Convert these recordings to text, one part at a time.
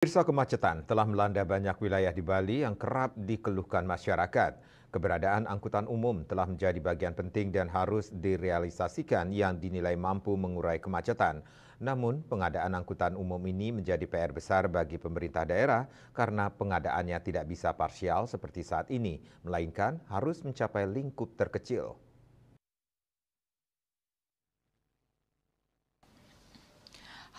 Pirsa kemacetan telah melanda banyak wilayah di Bali yang kerap dikeluhkan masyarakat. Keberadaan angkutan umum telah menjadi bagian penting dan harus direalisasikan yang dinilai mampu mengurai kemacetan. Namun, pengadaan angkutan umum ini menjadi PR besar bagi pemerintah daerah karena pengadaannya tidak bisa parsial seperti saat ini, melainkan harus mencapai lingkup terkecil.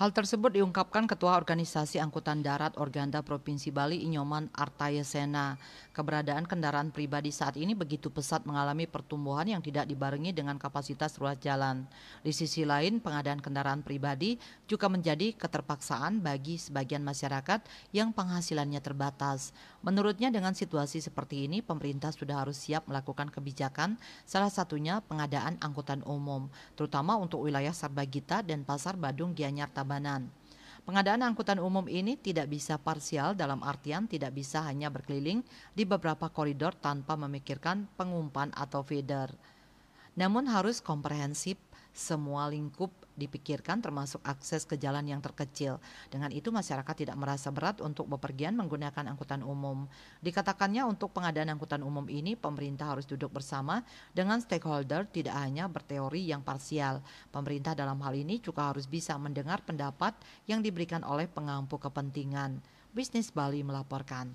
Hal tersebut diungkapkan Ketua Organisasi Angkutan Darat Organda Provinsi Bali Inyoman Artayesena. Keberadaan kendaraan pribadi saat ini begitu pesat mengalami pertumbuhan yang tidak dibarengi dengan kapasitas ruas jalan. Di sisi lain, pengadaan kendaraan pribadi juga menjadi keterpaksaan bagi sebagian masyarakat yang penghasilannya terbatas. Menurutnya dengan situasi seperti ini, pemerintah sudah harus siap melakukan kebijakan, salah satunya pengadaan angkutan umum, terutama untuk wilayah Sarbagita dan Pasar Badung Gianyar Tabang. Pengadaan angkutan umum ini tidak bisa parsial dalam artian tidak bisa hanya berkeliling di beberapa koridor tanpa memikirkan pengumpan atau feeder. Namun harus komprehensif semua lingkup dipikirkan termasuk akses ke jalan yang terkecil. Dengan itu masyarakat tidak merasa berat untuk bepergian menggunakan angkutan umum. Dikatakannya untuk pengadaan angkutan umum ini pemerintah harus duduk bersama dengan stakeholder tidak hanya berteori yang parsial. Pemerintah dalam hal ini juga harus bisa mendengar pendapat yang diberikan oleh pengampu kepentingan. Bisnis Bali melaporkan.